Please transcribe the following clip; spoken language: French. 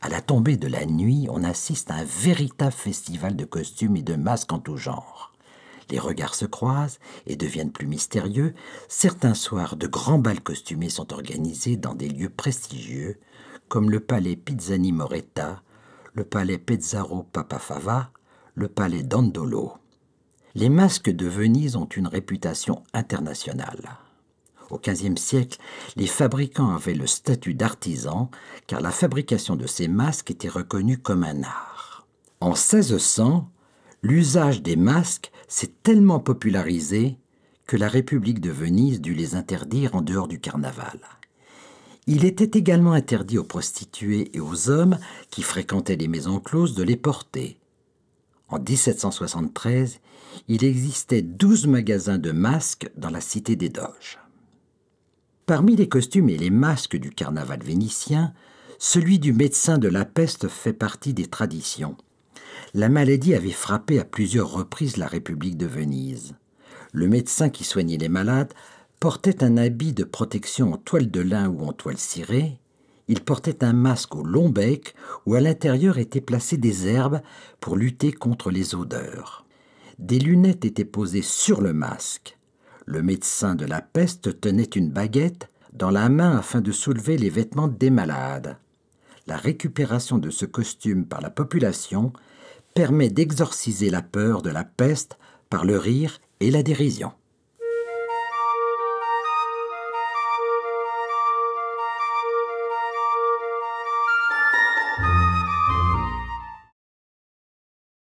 À la tombée de la nuit, on assiste à un véritable festival de costumes et de masques en tout genre. Les regards se croisent et deviennent plus mystérieux. Certains soirs, de grands bals costumés sont organisés dans des lieux prestigieux, comme le palais Pizzani Moretta, le palais Pezzaro Papafava, le palais Dandolo. Les masques de Venise ont une réputation internationale. Au XVe siècle, les fabricants avaient le statut d'artisan car la fabrication de ces masques était reconnue comme un art. En 1600, l'usage des masques s'est tellement popularisé que la République de Venise dut les interdire en dehors du carnaval. Il était également interdit aux prostituées et aux hommes qui fréquentaient les maisons closes de les porter. En 1773, il existait douze magasins de masques dans la cité des Doges. Parmi les costumes et les masques du carnaval vénitien, celui du médecin de la peste fait partie des traditions. La maladie avait frappé à plusieurs reprises la République de Venise. Le médecin qui soignait les malades portait un habit de protection en toile de lin ou en toile cirée, il portait un masque au long bec où à l'intérieur étaient placées des herbes pour lutter contre les odeurs. Des lunettes étaient posées sur le masque. Le médecin de la peste tenait une baguette dans la main afin de soulever les vêtements des malades. La récupération de ce costume par la population permet d'exorciser la peur de la peste par le rire et la dérision.